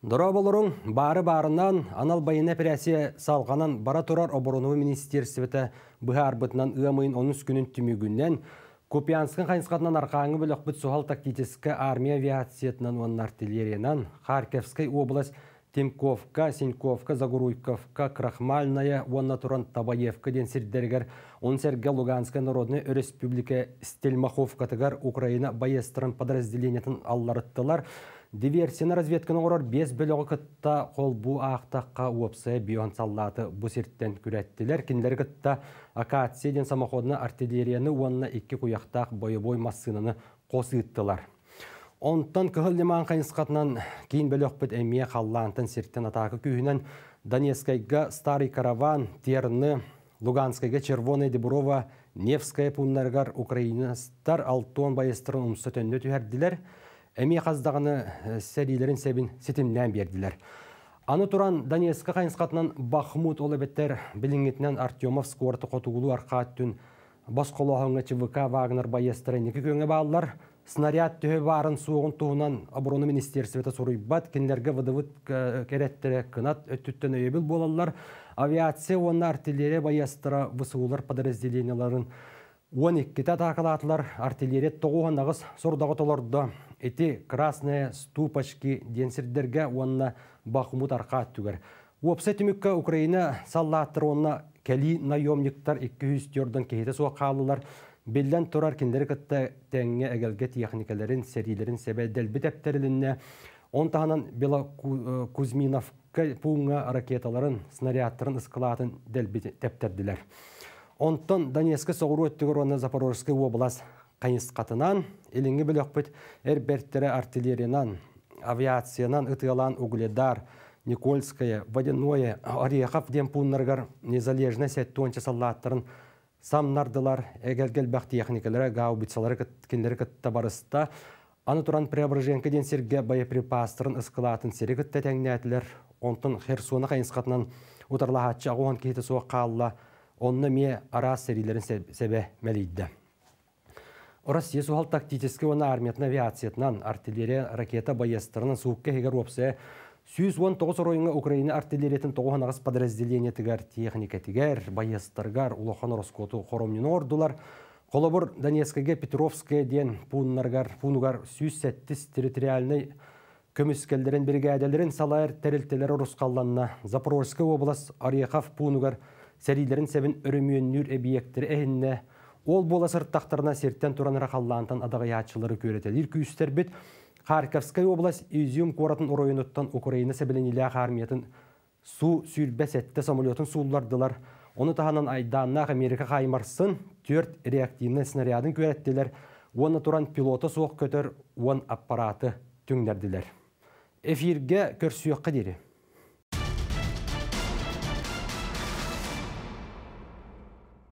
Дұра болырың бары барынан анал байына пірәсе салғанан бара тұрар министер министерствіті бұға арбытынан ұямайын 13 күнін түмігіннен Купянскын қайынсқатынан арқаңы бөлік бұт суғал тактическі армия авиациятынан оның артиллериядан Харкевскай область Темковка Синьковка, Загуруйковка, Крахмальная, Уанна Туран, Табаевка, Ден Сердергер, он Серге Луганская Народная Республика Стельмаховка, Тагар, Украина, Баестран подразделениятын алларыттылар. Диверсияны разведканы орар без біліғы күтті қол бұ ақтаққа өпсі бейон бу бұсерттен күреттілер. Кенлер күтті Акацияден самоходына артиллерияны уанына екі құяқтақ бойы-бой массынаны қосыттылар. Онтан күхіл неман қайынсықатынан кейін біліғы бұд әмия қаллантын серттен атағы күйінен Донецкайға Старый Караван, Терны, Луганскайға Червоны, Дебурова, Невская пуннаргар Украинастар алтон байыстырын ұмсы төнді түйәрділер – әме қаздағыны э, сәрелерін сәбін сетемнен берділер. Аны туран Донецкі қайынсқатынан Бахмут олабеттер білінгетінен Артемовск орты қотуғылу арқа түн басқолуағыңа ЧВК Вагнер екі көңе бағылар. снаряд түйі барын суығын туғынан обороны Светі сұруйбат, кенлерге вадывыт э, кереттері кынат өттіттен өйебіл болалар, авиация оны артиллерия байестыра высығылар подразделенияларын 12-те тақылатылар артиллерет тоғуған ағыз толарды эти красные ступочки денсердерге онна бахмут арқа түгер. Опсы түмікке Украина саллаттыр онна кәли наемниктар 200 терден кейте суақалылар. Белден тұрар кендері кітті тәңге әгелге техникаларын, серилерін сәбәддәл бітәптеріліне. Он тағынан Бела Кузьминовқа пуыңа ракеталарын, снарядтарын ұсқылатын дәл бітәптерділер. Онтон Донецкі соғыру өттігір оны Запорожский облас қайынсқатынан, еліңі біліқпіт әрберттері артиллеринан, авиациянан ұтыялан Угледар, Никольское, Водяное, Орехов незалежіне незалежна сәттуанча салаттырын самнардылар, әгелгел бақ техникалары, гаубицалары кіткенлері кітті барыста, аны туран преображенка ден серге боеприпастарын ысқылатын серігітті тәңнәтілер, онтын Херсона қайынсқатынан ұтарлағатшы ағуан кейті соға қалла, онны ме ара сәрилерін сәбе мәлейді. Россия суғал тактическі оны армиятна авиациятынан артиллерия ракета боестырынан суыққа хегер опсы 119 ройыңа Украина артиллериятын тоғығанағыз подразделение тігер техника тігер, боестыргар, улохан роскоту қоромнен ордулар, Колобор Донецкіге Петровская ден пуннаргар, пунугар 170 территориальный көміскелдерін бірге әделерін салайыр тәрілтелері русқалланна. Запорожская облас Ариехав пунугар сәрилерін сәбін үрімүйін нүр әбиектір әйінне, ол бола сырттақтарына серттен тұран рақаллантан адағы ячылары көретелер күйістер Харьковская область Изюм қоратын оройынуттан Украина сәбілін илі армиятын су сүйлбәс әтті самолетін суллардылар. Оны тағанан айданнақ Америка қаймарсын төрт реактивны снарядын көрәттілер, оны тұран пилоты соқ көтер, он аппараты түңдерділер. Эфирге көрсүйеққа дере.